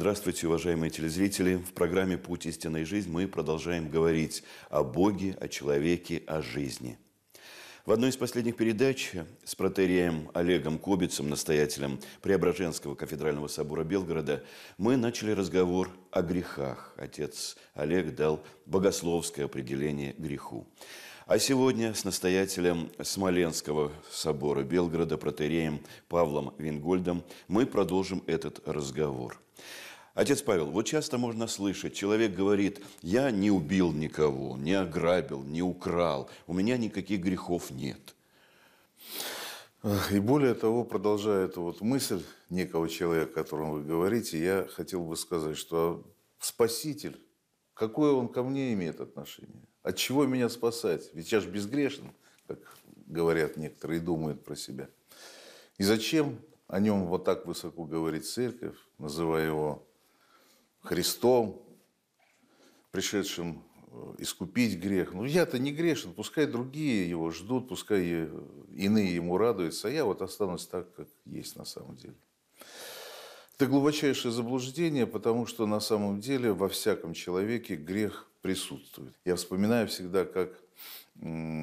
Здравствуйте, уважаемые телезрители. В программе «Путь истинной жизни» мы продолжаем говорить о Боге, о человеке, о жизни. В одной из последних передач с протерием Олегом Кобицем, настоятелем Преображенского кафедрального собора Белгорода, мы начали разговор о грехах. Отец Олег дал богословское определение греху. А сегодня с настоятелем Смоленского собора Белгорода, протереем Павлом Вингольдом, мы продолжим этот разговор. Отец Павел, вот часто можно слышать, человек говорит, я не убил никого, не ограбил, не украл, у меня никаких грехов нет. И более того, продолжая эту вот мысль некого человека, о котором вы говорите, я хотел бы сказать, что Спаситель, какое он ко мне имеет отношение? От чего меня спасать? Ведь я же безгрешен, как говорят некоторые и думают про себя. И зачем о нем вот так высоко говорит церковь, называя его Христом, пришедшим э, искупить грех. Ну, я-то не грешен, пускай другие его ждут, пускай э, иные ему радуются, а я вот останусь так, как есть на самом деле. Это глубочайшее заблуждение, потому что на самом деле во всяком человеке грех присутствует. Я вспоминаю всегда, как э,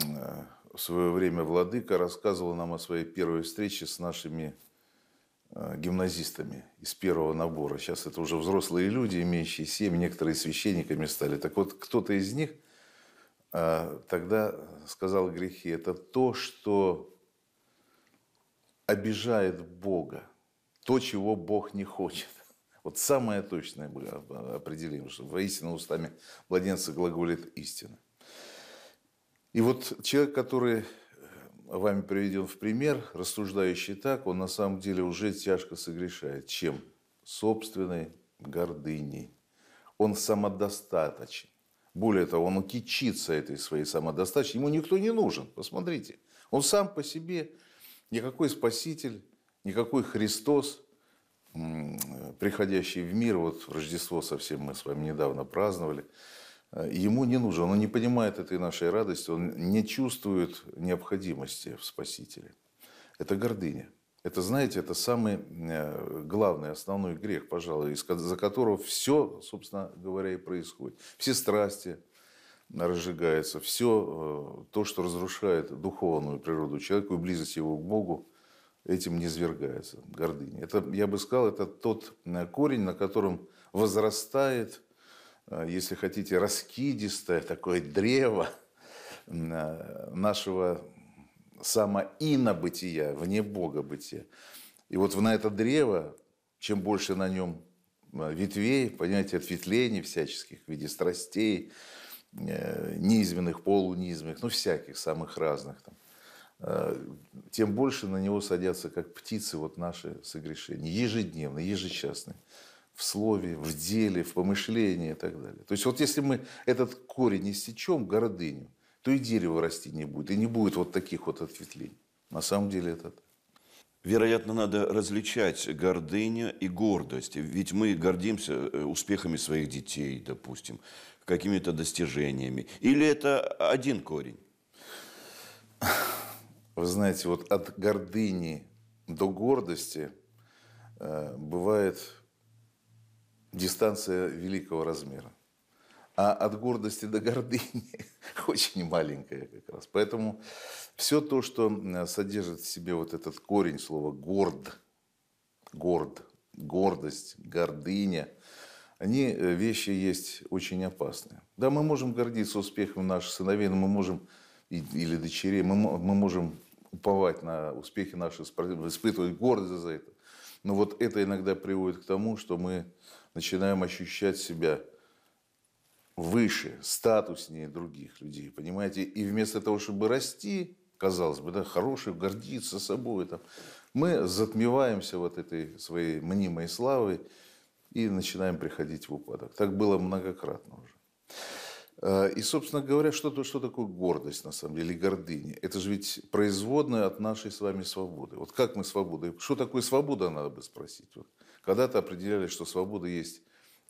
в свое время владыка рассказывал нам о своей первой встрече с нашими Э, гимназистами из первого набора. Сейчас это уже взрослые люди, имеющие семь, некоторые священниками стали. Так вот, кто-то из них э, тогда сказал грехи. Это то, что обижает Бога. То, чего Бог не хочет. Вот самое точное определение, что воистину устами младенца глаголит истина. И вот человек, который вами приведен в пример, рассуждающий так, он на самом деле уже тяжко согрешает. Чем? Собственной гордыней. Он самодостаточен. Более того, он кичится этой своей самодостаточностью. Ему никто не нужен. Посмотрите. Он сам по себе никакой спаситель, никакой Христос, приходящий в мир. Вот Рождество совсем мы с вами недавно праздновали – Э, ему не нужно, Он не понимает этой нашей радости, он не чувствует необходимости в Спасителе. Это гордыня. Это, знаете, это самый э, главный, основной грех, пожалуй, из-за которого все, собственно говоря, и происходит. Все страсти разжигаются, все э, то, что разрушает духовную природу человека и близость его к Богу, этим не свергается гордыня. Это, я бы сказал, это тот корень, на котором возрастает – Э, если хотите, раскидистое такое древо э, нашего самоинобытия, вне Бога бытия. И вот на это древо, чем больше на нем э, ветвей, понимаете, ответвлений всяческих в виде страстей, низменных, полунизменных, ну, всяких, самых разных там, тем больше на него садятся, как птицы, вот наши согрешения, ежедневные, ежечасные в слове, в деле, в помышлении и так далее. То есть вот если мы этот корень истечем, гордыню, то и дерево расти не будет, и не будет вот таких вот ответвлений. На самом деле это Вероятно, надо различать гордыню и гордость. Ведь мы гордимся э, успехами своих детей, допустим, какими-то достижениями. Или это один корень? Вы знаете, вот от гордыни до гордости э, бывает дистанция великого размера. А от гордости до гордыни очень маленькая как раз. Поэтому все то, что э, содержит в себе вот этот корень слова «горд», «горд», «гордость», «гордыня», они э, вещи есть очень опасные. Да, мы можем гордиться успехом наших сыновей, но мы можем, или дочерей, мы, мы можем уповать на успехи наших испытывать гордость за это. Но вот это иногда приводит к тому, что мы начинаем ощущать себя выше, статуснее других людей, понимаете? И вместо того, чтобы расти, казалось бы, да, хороший, гордиться собой, там, мы затмеваемся вот этой своей мнимой славой и начинаем приходить в упадок. Так было многократно уже. А, и, собственно говоря, что, что такое гордость, на самом деле, или гордыня? Это же ведь производная от нашей с вами свободы. Вот как мы свободы? Что такое свобода, надо бы спросить. Вот. Когда-то определяли, что свобода есть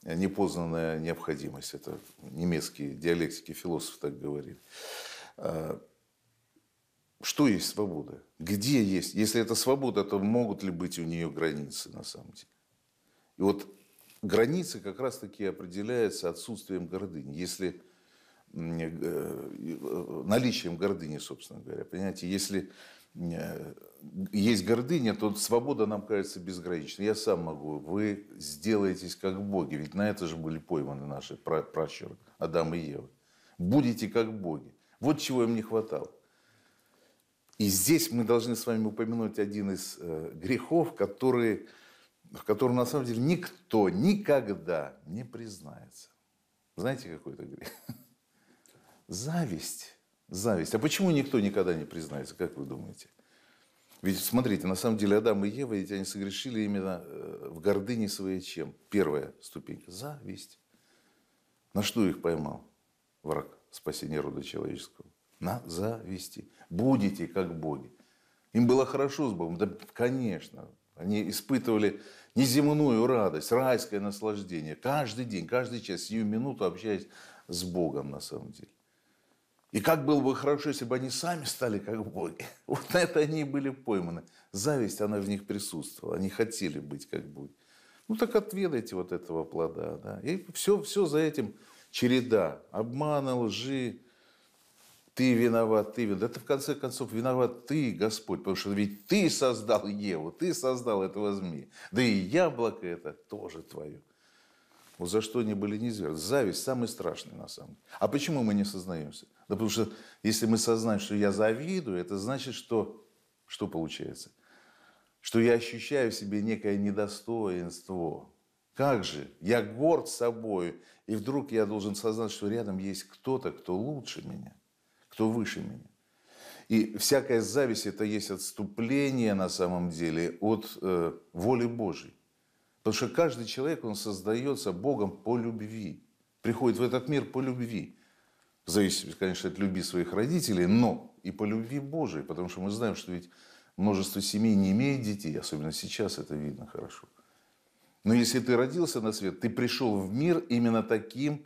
э, непознанная необходимость. Это немецкие диалектики философ так говорили. А, что есть свобода? Где есть? Если это свобода, то могут ли быть у нее границы на самом деле? И вот границы как раз-таки определяются отсутствием гордыни. Если э, э, наличием гордыни, собственно говоря. Понимаете, если Э, есть гордыня, то свобода нам кажется безграничной. Я сам могу. Вы сделаетесь как боги. Ведь на это же были пойманы наши пра- пращуры, Адам и Ева. Будете как боги. Вот чего им не хватало. И здесь мы должны с вами упомянуть один из э, грехов, который, в котором на самом деле никто никогда не признается. Знаете, какой это грех? Зависть. Зависть. А почему никто никогда не признается, как вы думаете? Ведь смотрите, на самом деле Адам и Ева, ведь они согрешили именно э, в гордыне своей чем? Первая ступенька – зависть. На что их поймал враг спасения рода человеческого? На зависти. Будете как боги. Им было хорошо с Богом. Да, конечно. Они испытывали неземную радость, райское наслаждение. Каждый день, каждый час, сию минуту общаясь с Богом на самом деле. И как было бы хорошо, если бы они сами стали как боги. Вот на это они и были пойманы. Зависть, она в них присутствовала. Они хотели быть как боги. Ну так отведайте вот этого плода. Да? И все, все за этим череда. Обмана, лжи. Ты виноват, ты виноват. Это в конце концов виноват ты, Господь, потому что ведь ты создал Еву, ты создал этого змея. Да и яблоко это тоже твое. Вот за что они были низвержены. Зависть самый страшный на самом деле. А почему мы не сознаемся? Да потому что если мы сознаем, что я завидую, это значит, что... Что получается? Что я ощущаю в себе некое недостоинство. Как же? Я горд собой. И вдруг я должен сознать, что рядом есть кто-то, кто лучше меня, кто выше меня. И всякая зависть – это есть отступление на самом деле от э, воли Божьей. Потому что каждый человек, он создается Богом по любви. Приходит в этот мир по любви. В зависимости, конечно, от любви своих родителей, но и по любви Божией. Потому что мы знаем, что ведь множество семей не имеет детей. Особенно сейчас это видно хорошо. Но если ты родился на свет, ты пришел в мир именно таким,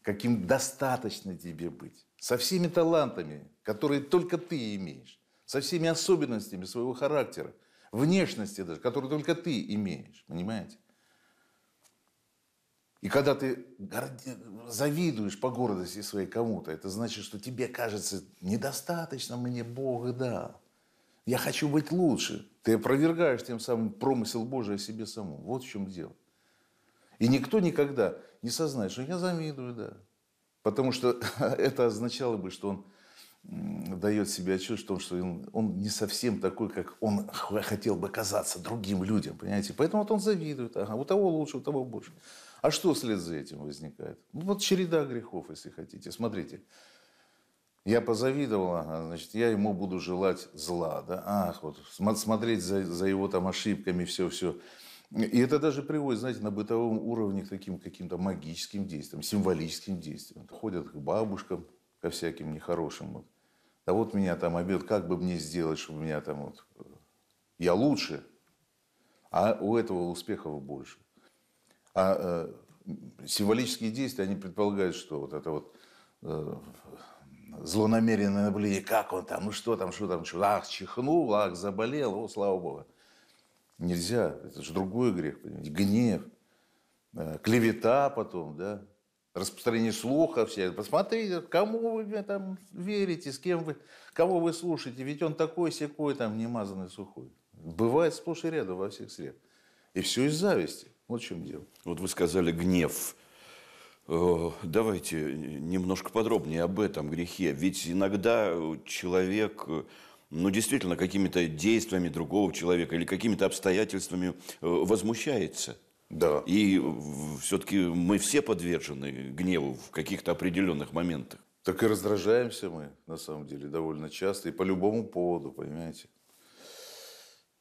каким достаточно тебе быть. Со всеми талантами, которые только ты имеешь. Со всеми особенностями своего характера – внешности даже, которую только ты имеешь, понимаете? И когда ты завидуешь по гордости своей кому-то, это значит, что тебе кажется, недостаточно мне Бог дал. Я хочу быть лучше. Ты опровергаешь тем самым промысел Божий о себе самому. Вот в чем дело. И никто никогда не сознает, что я завидую, да. Потому что это означало бы, что он дает себе отчет в том, что он, он не совсем такой, как он хотел бы казаться другим людям, понимаете? Поэтому вот он завидует, ага, у того лучше, у того больше. А что вслед за этим возникает? Ну, вот череда грехов, если хотите. Смотрите, я позавидовал, ага, значит, я ему буду желать зла, да? Ах, вот смотреть за, за его там ошибками, все-все. И это даже приводит, знаете, на бытовом уровне к таким каким-то магическим действиям, символическим действиям. Ходят к бабушкам, ко всяким нехорошим. Вот да вот меня там обед, как бы мне сделать, чтобы меня там вот... Э, я лучше, а у этого успехов больше. А э, символические действия, они предполагают, что вот это вот э, злонамеренное наблюдение, как он там, ну что там, что там, что, ах, чихнул, ах, заболел, о, слава богу. Нельзя, это же другой грех, понимаете, гнев, э, клевета потом, да, распространение слуха всех. Посмотрите, кому вы там верите, с кем вы, кого вы слушаете. Ведь он такой секой, там, немазанный, сухой. Бывает сплошь и рядом во всех средах. И все из зависти. Вот в чем дело. Вот вы сказали гнев. Э, давайте немножко подробнее об этом грехе. Ведь иногда человек ну, действительно, какими-то действиями другого человека или какими-то обстоятельствами э, возмущается – да. И все-таки мы все подвержены гневу в каких-то определенных моментах. Так и раздражаемся мы, на самом деле, довольно часто. И по любому поводу, понимаете.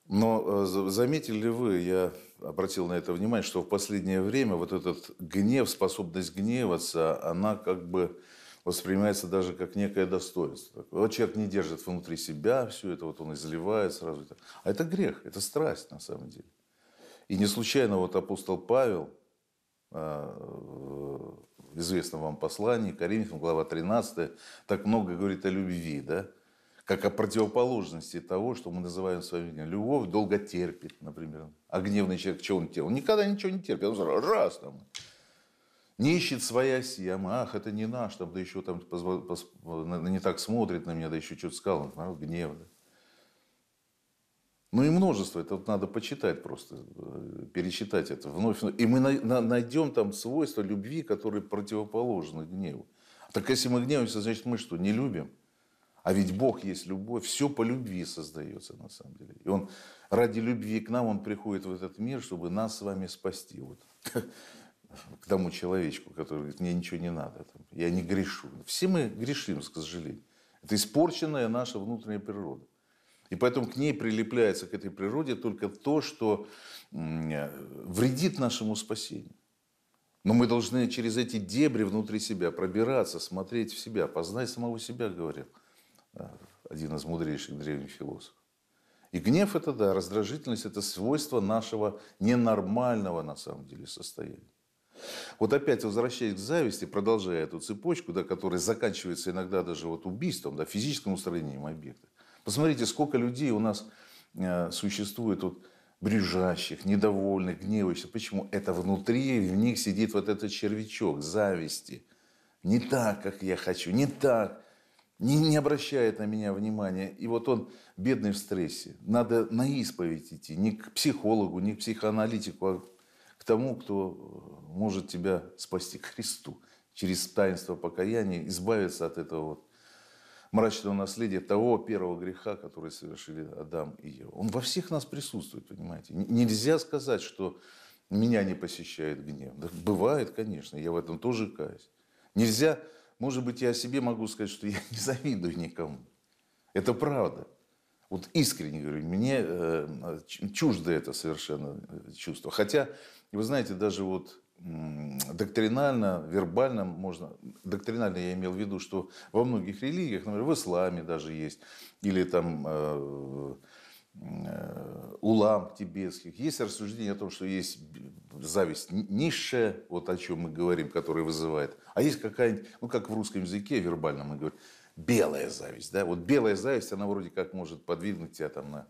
Но э, заметили ли вы, я обратил на это внимание, что в последнее время вот этот гнев, способность гневаться, она как бы воспринимается даже как некое достоинство. Вот человек не держит внутри себя все это, вот он изливает сразу. А это грех, это страсть на самом деле. И не случайно вот апостол Павел, э, известном вам послании, Коринфян, глава 13, так много говорит о любви, да? как о противоположности того, что мы называем своим вами любовь, долго терпит, например. А гневный человек, что он терпит? Он никогда ничего не терпит. Он сразу раз там. Не ищет своя сия, ах, это не наш, там, да еще там не так смотрит на меня, да еще что-то сказал, народ гнев. Да? Ну и множество, это вот надо почитать просто, э, перечитать это вновь. И мы найдем там свойства любви, которые противоположны гневу. Так если мы гневаемся, значит мы что, не любим? А ведь Бог есть любовь, все по любви создается на самом деле. И Он ради любви к нам, Он приходит в этот мир, чтобы нас с вами спасти. Вот к тому человечку, который говорит, мне ничего не надо, там, я не грешу. Все мы грешим, к сожалению. Это испорченная наша внутренняя природа. И поэтому к ней прилепляется, к этой природе, только то, что э, вредит нашему спасению. Но мы должны через эти дебри внутри себя пробираться, смотреть в себя. «Познай самого себя», говорил э, один из мудрейших древних философов. И гнев – это, да, раздражительность – это свойство нашего ненормального, на самом деле, состояния. Вот опять возвращаясь к зависти, продолжая эту цепочку, да, которая заканчивается иногда даже вот убийством, да, физическим устранением объекта. Посмотрите, сколько людей у нас э, существует вот, брюжащих, недовольных, гневающихся. Почему? Это внутри, в них сидит вот этот червячок зависти. Не так, как я хочу, не так. Не, не обращает на меня внимания. И вот он, бедный в стрессе. Надо на исповедь идти. Не к психологу, не к психоаналитику, а к тому, кто э, может тебя спасти, к Христу. Через таинство покаяния избавиться от этого вот мрачного наследия того первого греха, который совершили Адам и Ева. Он во всех нас присутствует, понимаете. Нельзя сказать, что меня не посещает гнев. Да бывает, конечно, я в этом тоже каюсь. Нельзя, может быть, я о себе могу сказать, что я не завидую никому. Это правда. Вот искренне говорю, мне э, чуждо это совершенно э, чувство. Хотя, вы знаете, даже вот доктринально, вербально можно, доктринально я имел в виду, что во многих религиях, например, в исламе даже есть, или там э, э, улам тибетских, есть рассуждение о том, что есть зависть низшая, вот о чем мы говорим, которая вызывает, а есть какая-нибудь, ну как в русском языке вербально мы говорим, белая зависть, да, вот белая зависть, она вроде как может подвигнуть тебя там на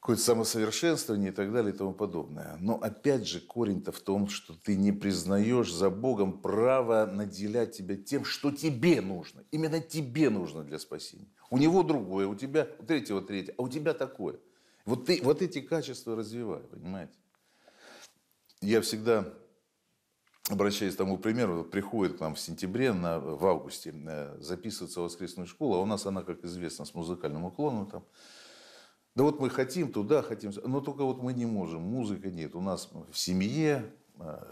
какое-то самосовершенствование и так далее и тому подобное. Но опять же корень-то в том, что ты не признаешь за Богом право наделять тебя тем, что тебе нужно. Именно тебе нужно для спасения. У него другое, у тебя у третьего третье, а у тебя такое. Вот, ты, вот эти качества развивай, понимаете? Я всегда обращаюсь к тому примеру, приходит к нам в сентябре, на, в августе э, записываться в воскресную школу, а у нас она, как известно, с музыкальным уклоном там, да вот мы хотим туда, хотим, но только вот мы не можем, музыка нет. У нас в семье э,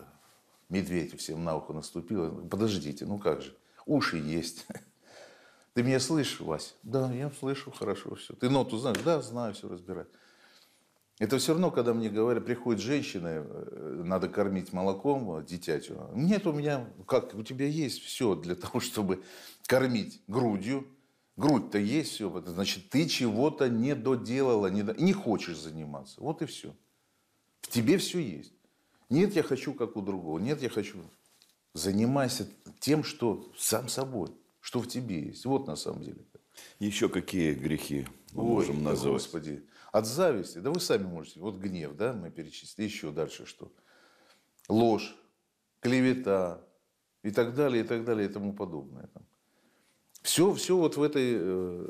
медведь всем на ухо наступил. Подождите, ну как же, уши есть. Ты меня слышишь, Вась? Да, я слышу, хорошо, все. Ты ноту знаешь? Да, знаю, все разбирать. Это все равно, когда мне говорят, приходят женщины э, надо кормить молоком э, дитятю. Нет у меня, как, у тебя есть все для того, чтобы кормить грудью, грудь-то есть, все, значит, ты чего-то не доделала, не, не хочешь заниматься. Вот и все. В тебе все есть. Нет, я хочу, как у другого. Нет, я хочу. Занимайся тем, что сам собой, что в тебе есть. Вот на самом деле. Еще какие грехи мы Ой, можем назвать? Господи. От зависти, да вы сами можете. Вот гнев, да, мы перечислили. Еще дальше что? Ложь, клевета и так далее, и так далее, и тому подобное. Там все, все вот в этой э,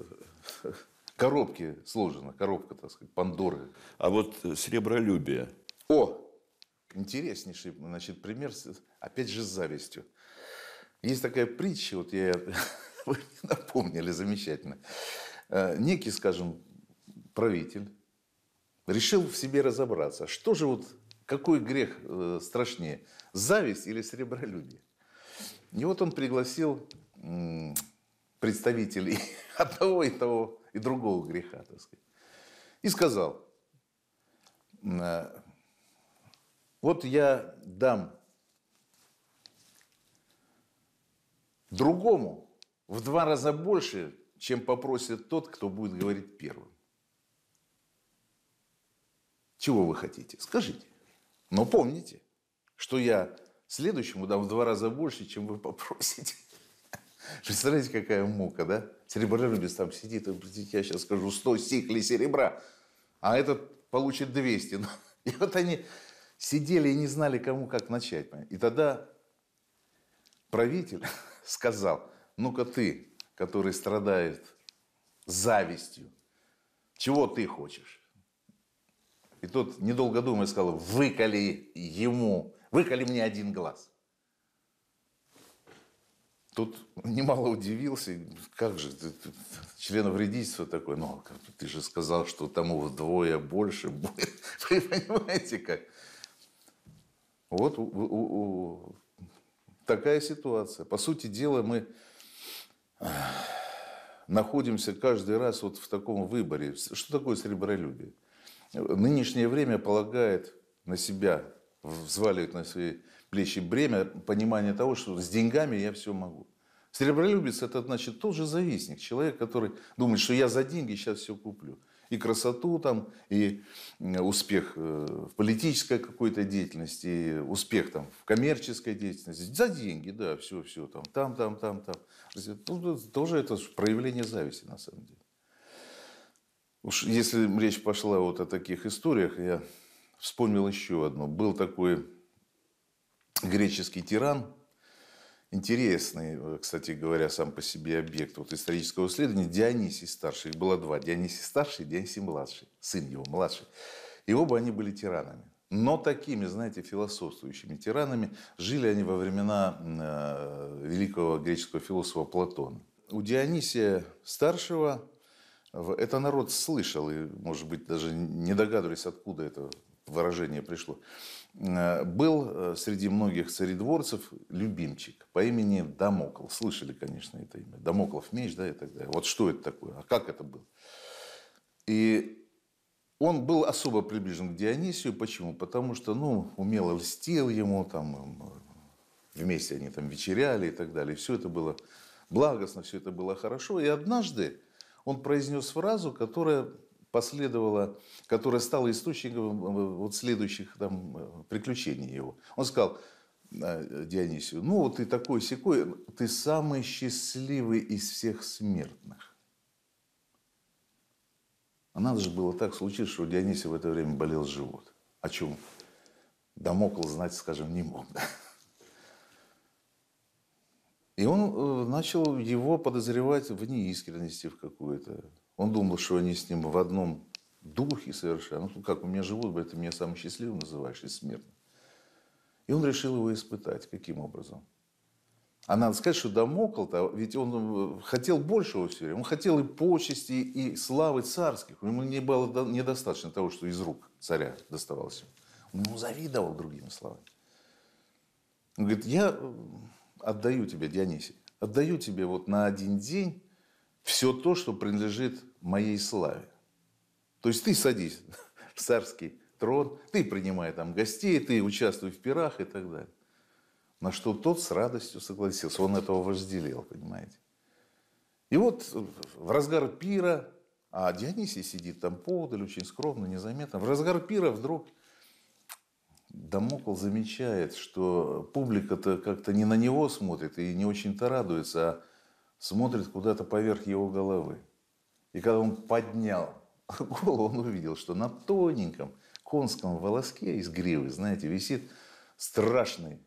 коробке сложено, коробка, так сказать, Пандоры. А вот э, сребролюбие. О, интереснейший значит, пример, опять же, с завистью. Есть такая притча, вот я, вы мне напомнили замечательно. Э, некий, скажем, правитель решил в себе разобраться, что же вот, какой грех страшнее, зависть или сребролюбие. И вот он пригласил представителей одного и того и другого греха, так сказать. И сказал, э, вот я дам другому в два раза больше, чем попросит тот, кто будет говорить первым. Чего вы хотите? Скажите. Но помните, что я следующему дам в два раза больше, чем вы попросите. Представляете, какая мука, да? Серебролюбец там сидит, и я сейчас скажу, 100 сиклей серебра, а этот получит 200. И вот они сидели и не знали, кому как начать. И тогда правитель сказал, ну-ка ты, который страдает завистью, чего ты хочешь? И тот, недолго думая, сказал, выколи ему, выколи мне один глаз. Тут немало удивился, как же, ты, ты, член вредительства ну, а ты же сказал, что тому вдвое больше будет. Вы понимаете как? Вот у, у, у, такая ситуация. По сути дела, мы находимся каждый раз вот в таком выборе. Что такое сребролюбие? Нынешнее время полагает на себя, взваливает на свои плечи бремя понимания того, что с деньгами я все могу. Сребролюбец – это, значит, тот же завистник. Человек, который думает, что я за деньги сейчас все куплю. И красоту там, и успех э, в политической какой-то деятельности, и успех там в коммерческой деятельности. За деньги, да, все, все, там, там, там, там, там. Ну, тоже это проявление зависти, на самом деле. Уж если речь пошла вот о таких историях, я вспомнил еще одну. Был такой греческий тиран, интересный, э, кстати говоря, сам по себе объект вот исторического исследования, Дионисий Старший. Их было два. Дионисий Старший и Дионисий Младший. Сын его, младший. И оба они были тиранами. Но такими, знаете, философствующими тиранами жили они во времена э, великого греческого философа Платона. У Дионисия Старшего это народ слышал, и, может быть, даже не догадывались, откуда это выражение пришло, э, был э, среди многих царедворцев любимчик по имени Дамокл. Слышали, конечно, это имя. Дамоклов меч, да, и так далее. Вот что это такое, а как это было? И он был особо приближен к Дионисию. Почему? Потому что, ну, умело льстил ему, там, э, вместе они там вечеряли и так далее. все это было благостно, все это было хорошо. И однажды он произнес фразу, которая последовало, которое стало источником э, вот следующих там, э, приключений его. Он сказал э, Дионисию, ну вот ты такой секой, ты самый счастливый из всех смертных. А надо же было так случиться, что Дионисий в это время болел живот. О чем Дамокл знать, скажем, не мог. И он начал его подозревать в неискренности в какую то он думал, что они с ним в одном духе совершенно. Ну, как у меня живут, говорит, ты меня самым счастливым называешь из смертных. И он решил его испытать. Каким образом? А надо сказать, что Дамокл-то, ведь он э, хотел большего все время. Он хотел и почести, и славы царских. Ему не было недостаточно того, что из рук царя доставалось. Он ему завидовал, другими словами. Он говорит, я э, отдаю тебе, Дионисий, отдаю тебе вот на один день все то, что принадлежит моей славе. То есть ты садись в царский трон, ты принимай там гостей, ты участвуй в пирах и так далее. На что тот с радостью согласился. Он этого вожделел, понимаете. И вот в разгар пира, а Дионисий сидит там поодаль, очень скромно, незаметно. В разгар пира вдруг Дамокл замечает, что публика-то как-то не на него смотрит и не очень-то радуется, а смотрит куда-то поверх его головы. И когда он поднял голову, он увидел, что на тоненьком конском волоске из гривы, знаете, висит страшный,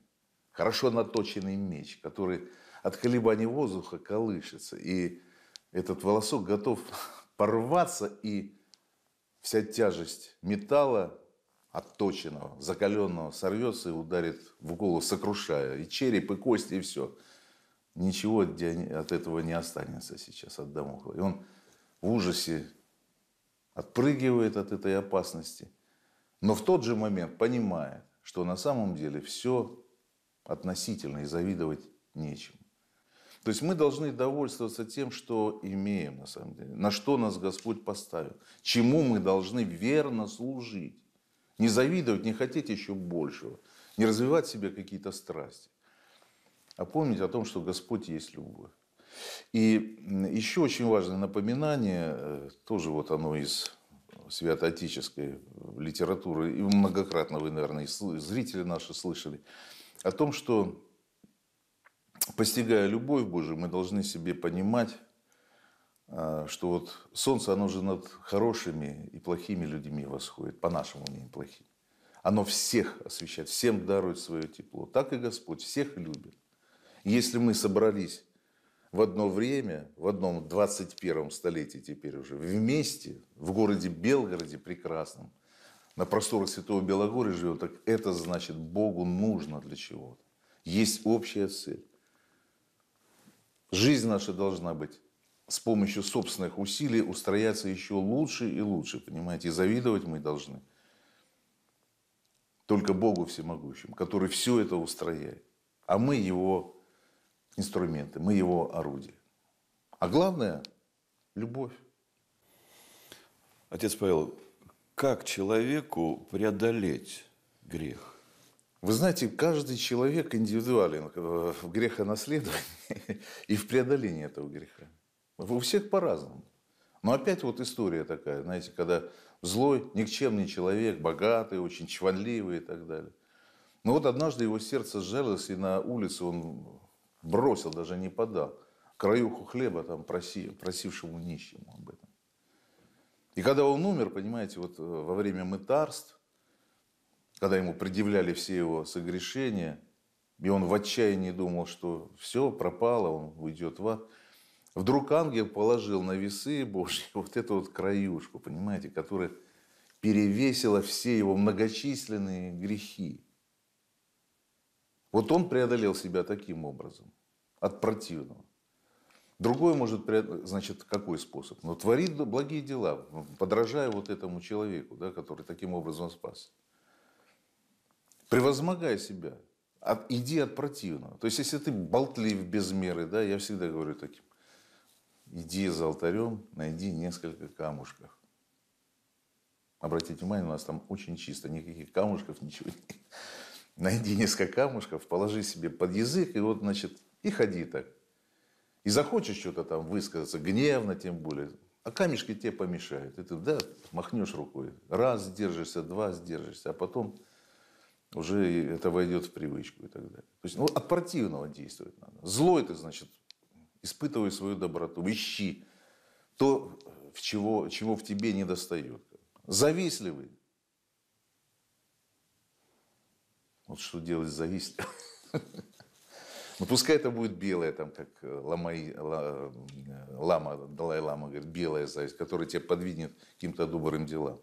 хорошо наточенный меч, который от колебаний воздуха колышется. И этот волосок готов порваться, и вся тяжесть металла отточенного, закаленного сорвется и ударит в голову, сокрушая и череп, и кости, и все – ничего от этого не останется сейчас, от Дамокла. И он в ужасе отпрыгивает от этой опасности, но в тот же момент понимает, что на самом деле все относительно и завидовать нечем. То есть мы должны довольствоваться тем, что имеем на самом деле, на что нас Господь поставил, чему мы должны верно служить. Не завидовать, не хотеть еще большего, не развивать в себе какие-то страсти а помнить о том, что Господь есть любовь. И еще очень важное напоминание, э, тоже вот оно из святоотеческой литературы, и многократно вы, наверное, и зрители наши слышали, о том, что постигая любовь Божию, мы должны себе понимать, э, что вот солнце, оно же над хорошими и плохими людьми восходит, по-нашему мнению, плохими. Оно всех освещает, всем дарует свое тепло. Так и Господь всех любит. Если мы собрались в одно время, в одном 21 столетии теперь уже, вместе, в городе Белгороде прекрасном, на просторах Святого Белогория живем, так это значит, Богу нужно для чего-то. Есть общая цель. Жизнь наша должна быть с помощью собственных усилий устрояться еще лучше и лучше, понимаете, и завидовать мы должны. Только Богу всемогущим, который все это устрояет. А мы его инструменты, мы его орудие. А главное – любовь. Отец Павел, как человеку преодолеть грех? Вы знаете, каждый человек индивидуален э, в грехонаследовании и в преодолении этого греха. У всех по-разному. Но опять вот история такая, знаете, когда злой, никчемный человек, богатый, очень чванливый и так далее. Но вот однажды его сердце сжалилось, и на улице он бросил, даже не подал. Краюху хлеба там проси, просившему нищему об этом. И когда он умер, понимаете, вот э, во время мытарств, когда ему предъявляли все его согрешения, и он в отчаянии думал, что все, пропало, он уйдет в ад, вдруг ангел положил на весы Божьи вот эту вот краюшку, понимаете, которая перевесила все его многочисленные грехи. Вот он преодолел себя таким образом, от противного. Другой может, значит, какой способ? Но творит благие дела, подражая вот этому человеку, да, который таким образом спас. Превозмогай себя, от, иди от противного. То есть, если ты болтлив без меры, да, я всегда говорю таким, иди за алтарем, найди несколько камушков. Обратите внимание, у нас там очень чисто, никаких камушков, ничего нет найди несколько камушков, положи себе под язык, и вот, значит, и ходи так. И захочешь что-то там высказаться, гневно тем более, а камешки тебе помешают. И ты, да, махнешь рукой. Раз сдержишься, два сдержишься, а потом уже это войдет в привычку и так далее. То есть ну, от противного действовать надо. Злой ты, значит, испытывай свою доброту, ищи то, в чего, чего в тебе не достает. Завистливый, Вот что делать зависит. Ну, пускай это будет белая, там, как э, лама, э, лама, Далай-Лама говорит, белая зависть, которая тебя подвинет каким-то добрым делам.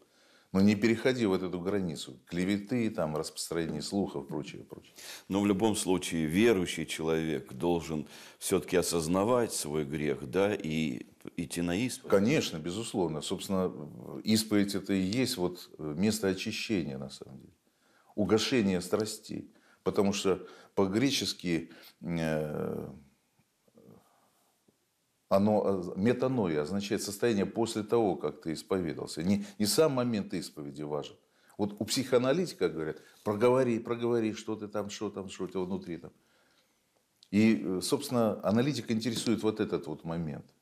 Но не переходи вот эту границу. Клеветы, там, распространение слухов, прочее, прочее. Но в любом случае верующий человек должен все-таки осознавать свой грех, да, и идти на исповедь. Конечно, безусловно. Собственно, исповедь это и есть вот место очищения, на самом деле угошение страстей. Потому что по-гречески э, оно, э, метаноя означает состояние после того, как ты исповедался. Не, не сам момент исповеди важен. Вот у психоаналитика говорят, проговори, проговори, что ты там, что там, что у тебя внутри там. И, э, собственно, аналитика интересует вот этот вот момент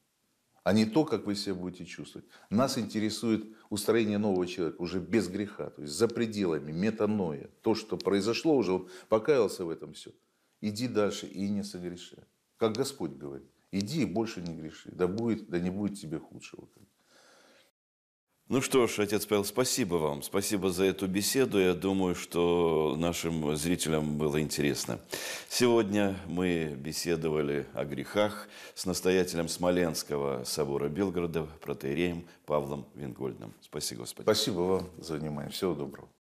а не то, как вы себя будете чувствовать. Нас интересует устроение нового человека уже без греха, то есть за пределами, метаноя. То, что произошло уже, он покаялся в этом все. Иди дальше и не согреши. Как Господь говорит, иди и больше не греши. Да будет, да не будет тебе худшего. Ну что ж, отец Павел, спасибо вам. Спасибо за эту беседу. Я думаю, что нашим зрителям было интересно. Сегодня мы беседовали о грехах с настоятелем Смоленского собора Белгорода, протеереем Павлом Вингольдом. Спасибо, Господи. Спасибо вам за внимание. Всего доброго.